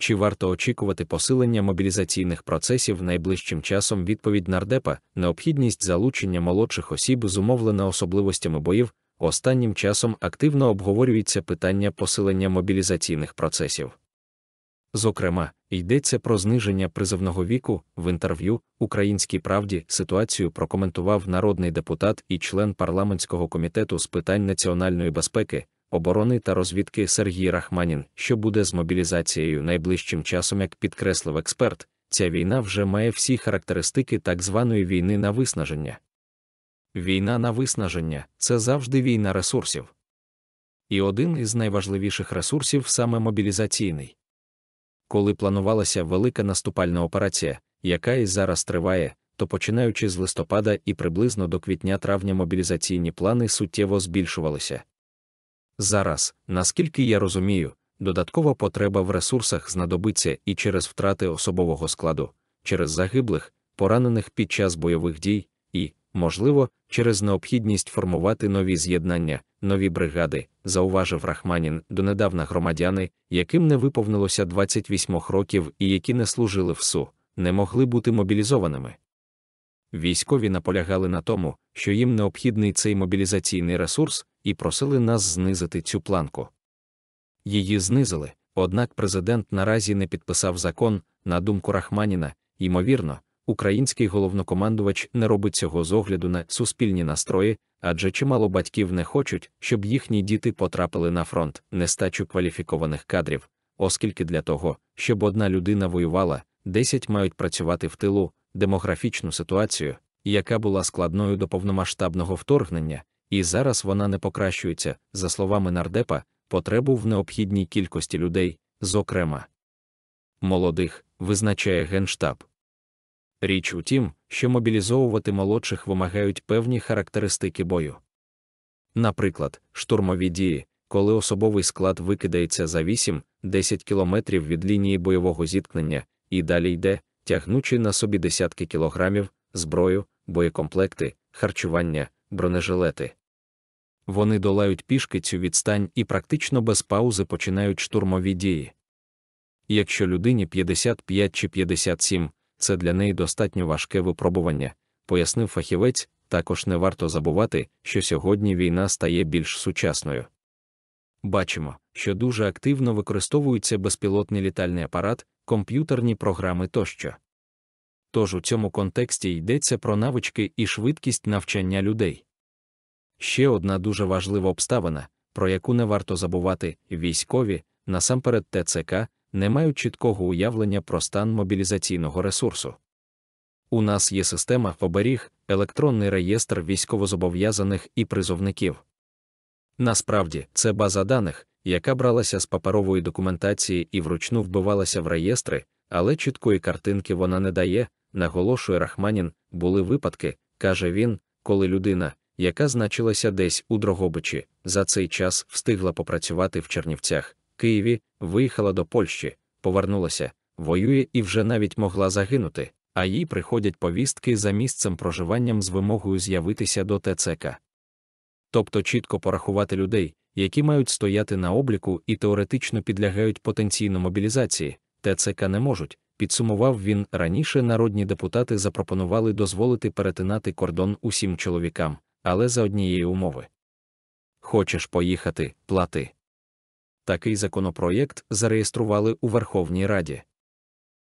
Чи варто очікувати посилення мобілізаційних процесів найближчим часом відповідь нардепа, необхідність залучення молодших осіб зумовлена особливостями боїв, останнім часом активно обговорюється питання посилення мобілізаційних процесів. Зокрема, йдеться про зниження призовного віку в інтерв'ю Українській правді ситуацію прокоментував народний депутат і член парламентського комітету з питань національної безпеки оборони та розвідки Сергій Рахманін, що буде з мобілізацією найближчим часом, як підкреслив експерт, ця війна вже має всі характеристики так званої війни на виснаження. Війна на виснаження це завжди війна ресурсів. І один із найважливіших ресурсів саме мобілізаційний. Коли планувалася велика наступальна операція, яка і зараз триває, то починаючи з листопада і приблизно до квітня травня мобілізаційні плани суттєво збільшувалися. Зараз, наскільки я розумію, додаткова потреба в ресурсах знадобиться і через втрати особового складу, через загиблих, поранених під час бойових дій, і, можливо, через необхідність формувати нові з'єднання, нові бригади, зауважив Рахманін донедавна громадяни, яким не виповнилося 28 років і які не служили в СУ, не могли бути мобілізованими. Військові наполягали на тому, що їм необхідний цей мобілізаційний ресурс, і просили нас знизити цю планку. Її знизили, однак президент наразі не підписав закон, на думку Рахманіна, ймовірно, український головнокомандувач не робить цього з огляду на суспільні настрої, адже чимало батьків не хочуть, щоб їхні діти потрапили на фронт нестачу кваліфікованих кадрів, оскільки для того, щоб одна людина воювала, десять мають працювати в тилу демографічну ситуацію, яка була складною до повномасштабного вторгнення, і зараз вона не покращується, за словами нардепа, потребу в необхідній кількості людей, зокрема молодих, визначає Генштаб. Річ у тім, що мобілізовувати молодших вимагають певні характеристики бою. Наприклад, штурмові дії, коли особовий склад викидається за 8-10 кілометрів від лінії бойового зіткнення і далі йде, тягнучи на собі десятки кілограмів, зброю, боєкомплекти, харчування, бронежилети. Вони долають пішки цю відстань і практично без паузи починають штурмові дії. Якщо людині 55 чи 57, це для неї достатньо важке випробування, пояснив фахівець, також не варто забувати, що сьогодні війна стає більш сучасною. Бачимо, що дуже активно використовується безпілотний літальний апарат, комп'ютерні програми тощо. Тож у цьому контексті йдеться про навички і швидкість навчання людей. Ще одна дуже важлива обставина, про яку не варто забувати, військові, насамперед ТЦК, не мають чіткого уявлення про стан мобілізаційного ресурсу. У нас є система оберіг, електронний реєстр військовозобов'язаних і призовників. Насправді, це база даних, яка бралася з паперової документації і вручну вбивалася в реєстри, але чіткої картинки вона не дає, наголошує Рахманін, були випадки, каже він, коли людина, яка значилася десь у Дрогобичі, за цей час встигла попрацювати в Чернівцях, Києві, виїхала до Польщі, повернулася, воює і вже навіть могла загинути, а їй приходять повістки за місцем проживанням з вимогою з'явитися до ТЦК. Тобто чітко порахувати людей, які мають стояти на обліку і теоретично підлягають потенційно мобілізації, ТЦК не можуть. Підсумував він раніше народні депутати запропонували дозволити перетинати кордон усім чоловікам, але за однієї умови. Хочеш поїхати, плати. Такий законопроєкт зареєстрували у Верховній Раді.